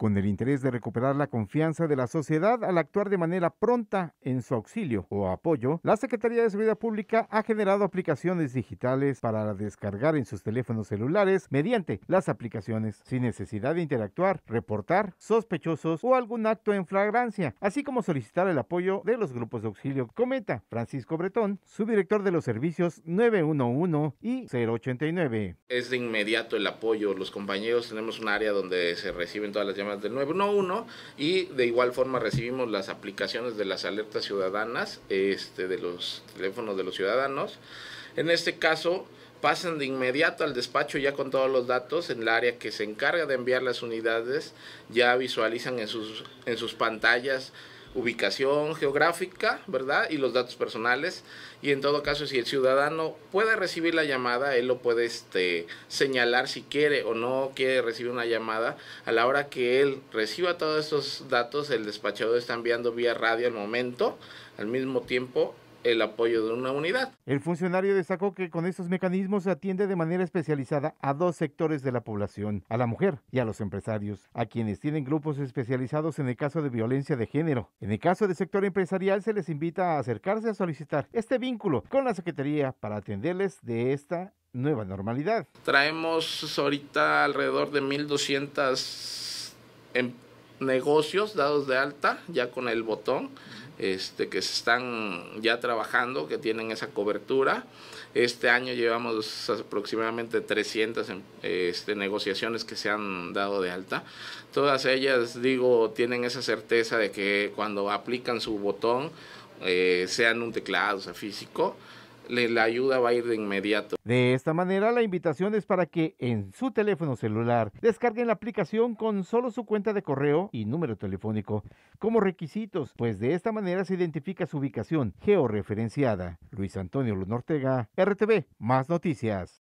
con el interés de recuperar la confianza de la sociedad al actuar de manera pronta en su auxilio o apoyo, la Secretaría de Seguridad Pública ha generado aplicaciones digitales para descargar en sus teléfonos celulares mediante las aplicaciones, sin necesidad de interactuar, reportar sospechosos o algún acto en flagrancia, así como solicitar el apoyo de los grupos de auxilio. Cometa Francisco Bretón, subdirector de los servicios 911 y 089. Es de inmediato el apoyo. Los compañeros tenemos un área donde se reciben todas las llamadas del 911 y de igual forma recibimos las aplicaciones de las alertas ciudadanas este, de los teléfonos de los ciudadanos. En este caso, pasan de inmediato al despacho ya con todos los datos en el área que se encarga de enviar las unidades, ya visualizan en sus, en sus pantallas ubicación geográfica, ¿verdad? Y los datos personales. Y en todo caso, si el ciudadano puede recibir la llamada, él lo puede este, señalar si quiere o no quiere recibir una llamada. A la hora que él reciba todos estos datos, el despachador está enviando vía radio al momento, al mismo tiempo, el apoyo de una unidad. El funcionario destacó que con estos mecanismos se atiende de manera especializada a dos sectores de la población, a la mujer y a los empresarios, a quienes tienen grupos especializados en el caso de violencia de género. En el caso del sector empresarial se les invita a acercarse a solicitar este vínculo con la Secretaría para atenderles de esta nueva normalidad. Traemos ahorita alrededor de 1.200 em, negocios dados de alta, ya con el botón. Este, que se están ya trabajando, que tienen esa cobertura. Este año llevamos aproximadamente 300 em, este, negociaciones que se han dado de alta. Todas ellas, digo, tienen esa certeza de que cuando aplican su botón, eh, sean un teclado, o sea, físico, la ayuda va a ir de inmediato. De esta manera, la invitación es para que en su teléfono celular descarguen la aplicación con solo su cuenta de correo y número telefónico como requisitos, pues de esta manera se identifica su ubicación georreferenciada. Luis Antonio Lunortega, RTV, más noticias.